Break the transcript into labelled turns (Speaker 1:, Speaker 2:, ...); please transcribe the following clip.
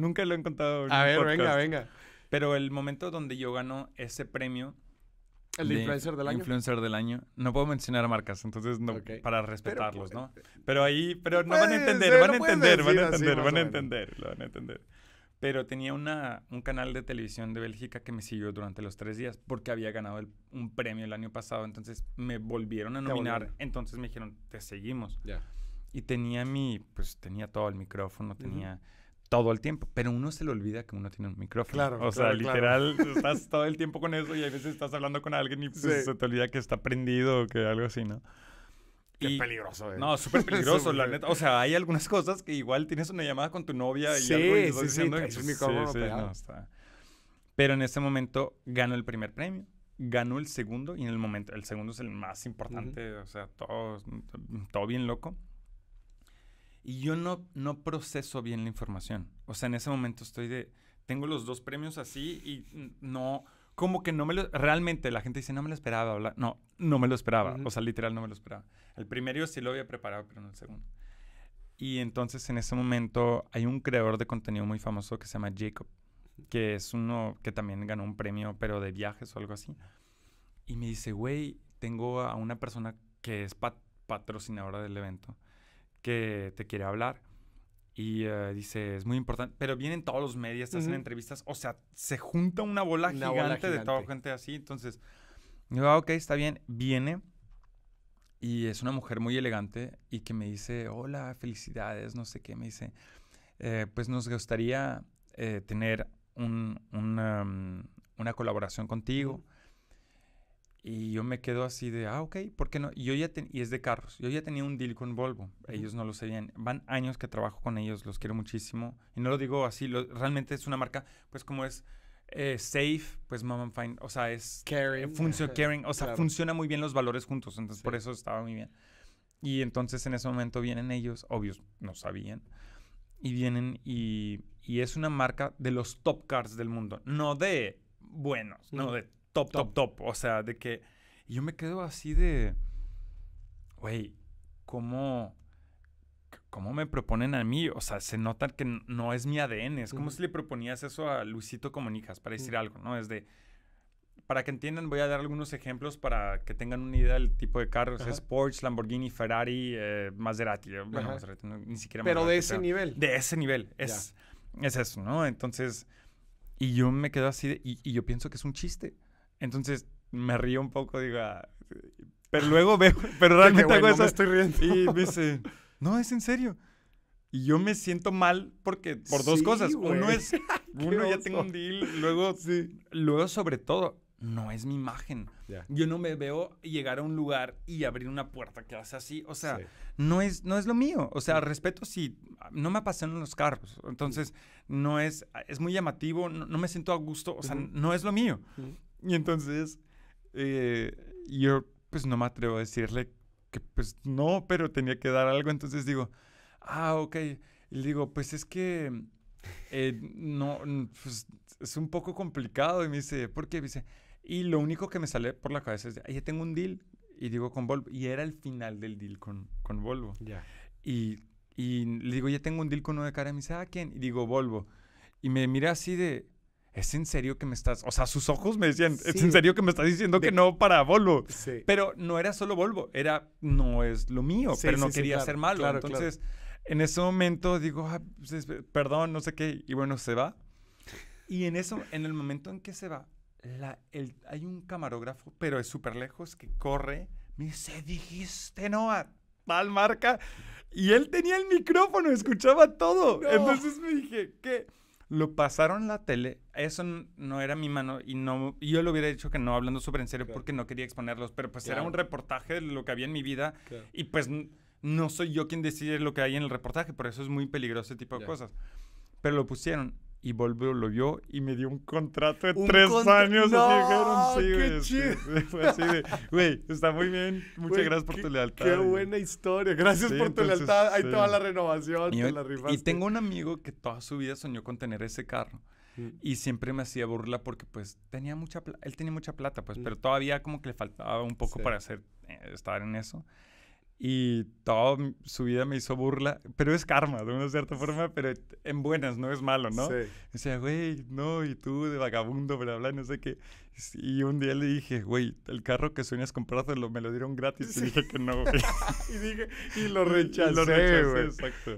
Speaker 1: Nunca lo he encontrado En a ver, venga, venga. Pero el momento donde yo gano ese premio. ¿El de, influencer del año? Influencer del año. No puedo mencionar marcas, entonces no, para respetarlos, ¿no? Pero ahí, pero no van a entender, van a entender, van a entender, van a entender, lo van a entender. Pero tenía una, un canal de televisión de Bélgica que me siguió durante los tres días porque había ganado un premio el año pasado, entonces me volvieron a nominar, entonces me dijeron, te seguimos. Ya. Y tenía mi, pues tenía todo, el micrófono, tenía todo el tiempo, pero uno se le olvida que uno tiene un micrófono. Claro, o sea, literal, estás todo el tiempo con eso y a veces estás hablando con alguien y pues, se te olvida que está prendido o que algo así, ¿no?
Speaker 2: Qué peligroso, eh. No, súper peligroso, la neta. O sea, hay
Speaker 1: algunas cosas que igual tienes una llamada con tu novia y algo estás diciendo sí, un pues, micrófono sí, Pero en ese momento ganó el primer premio, ganó el segundo y en el momento, el segundo es el más importante, o sea, todo bien loco y yo no, no proceso bien la información. O sea, en ese momento estoy de, tengo los dos premios así y no, como que no me lo, realmente la gente dice, no me lo esperaba, no, no me lo esperaba, o sea, literal no me lo esperaba. El primero sí lo había preparado, pero no el segundo. Y entonces en ese momento hay un creador de contenido muy famoso que se llama Jacob, que es uno que también ganó un premio, pero de viajes o algo así. Y me dice, güey, tengo a una persona que es patrocinadora del evento que te quiere hablar. Y eh, dice, es muy importante, pero vienen todos los medios, te hacen entrevistas, o sea, se junta una bola, gigante, de toda gente así. Entonces, digo, ah, ok, está bien, viene. Y es una mujer muy elegante y que me dice, hola, felicidades, no sé qué, me dice, eh, pues nos gustaría eh, tener mm, una colaboración contigo. Y yo me quedo así de, ah, ok, ¿por qué no? Y, yo ya y es de carros. Yo ya tenía un deal con Volvo. Ellos no lo sabían. Van años que trabajo con ellos, los quiero muchísimo. Y no lo digo así, realmente es una marca, pues como es eh, safe, pues mom and fine, o sea, es... Caring. Funcio, caring, o sea, funciona muy bien los valores juntos. Entonces, por eso estaba muy bien. Y entonces en ese momento vienen ellos, obvios, no sabían. Y vienen y, y es una marca de los top cars del mundo. No de buenos, no de top, top, top. O sea, de que yo me quedo así de, güey, ¿cómo, ¿cómo me proponen a mí? O sea, se nota que no es mi ADN. Es como si le proponías eso a Luisito Comunicas para decir algo, ¿no? Es de, para que entiendan, voy a dar algunos ejemplos para que tengan una idea del tipo de carros. Es Porsche, Lamborghini, Ferrari, eh, Maserati. Bueno, ni siquiera Pero de ese nivel. De ese nivel. Es, es eso, ¿no? Entonces, y yo me quedo así, de, y, yo pienso que es un chiste. Entonces me río un poco, digo, ah, pero luego veo, pero realmente hago eso. estoy riendo. Y me dice, no, es en serio. Y yo me siento mal porque, por dos cosas. Uno es, uno ya tengo un deal, luego, sí. luego sobre todo, no es mi imagen. Yo no me veo llegar a un lugar y abrir una puerta que hace así. O sea, no, es, no es lo mío. O sea, respeto si no me en los carros. Entonces, mm. no es, es muy llamativo, no, me siento a gusto. O sea, no es lo mío. Y entonces, eh, yo pues no me atrevo a decirle que pues no, pero tenía que dar algo. Entonces digo, ah, ok. Y le digo, pues es que mm, eh, no, mm, pues es un poco complicado. Y me dice, ¿por qué? Y dice, y lo único que me sale por la cabeza es, ah, ya tengo un deal. Y digo, con Volvo. Y era el final del deal con, con Volvo. Ya. Y, y, le digo, ya tengo un deal con uno de cara. Y me dice, ¿a ah, quién? Y digo, Volvo. Y me mira así de, ¿es en serio que me estás...? O sea, sus ojos me decían, ¿es en serio que me estás diciendo que no para Volvo? Pero no era solo Volvo, era, no es lo mío, pero no quería ser malo. Entonces, en ese momento digo, ah, pues, perdón, no sé qué, y bueno, se va. Y en eso, en el momento en que se va, hay un camarógrafo, pero es súper lejos, que corre, me dice, dijiste no a tal marca. Y él tenía el micrófono, escuchaba todo. Entonces me dije, ¿qué? Lo pasaron la tele, eso no era mi mano y no yo lo hubiera dicho que no hablando súper en serio porque no quería exponerlos, pero pues era un reportaje de lo que había en mi vida y pues no soy yo quien decide lo que hay en el reportaje, por eso es muy peligroso ese tipo de cosas. Pero lo pusieron y volvió, lo vio y me dio un contrato de tres años. No, dijeron, qué Chido. Fue así de, güey, está muy bien. Muchas gracias por tu lealtad. Qué buena historia. Gracias por tu lealtad. Ahí toda la renovación. Y, la y tengo un amigo que toda su vida soñó con tener ese carro. Mm. Y siempre me hacía burla porque pues tenía mucha él tenía mucha plata, pues, mm. pero todavía como que le faltaba un poco para hacer, eh, estar en eso y toda su vida me hizo burla, pero es karma de una cierta forma, pero en buenas, no es malo, ¿no? Sí. O sea, güey, no, y tú de vagabundo, bla, bla, no sé qué. Y un día le dije, güey, el carro que sueñas comprarte lo, me lo dieron gratis y dije que no, güey. y, lo rechacé, lo Exacto.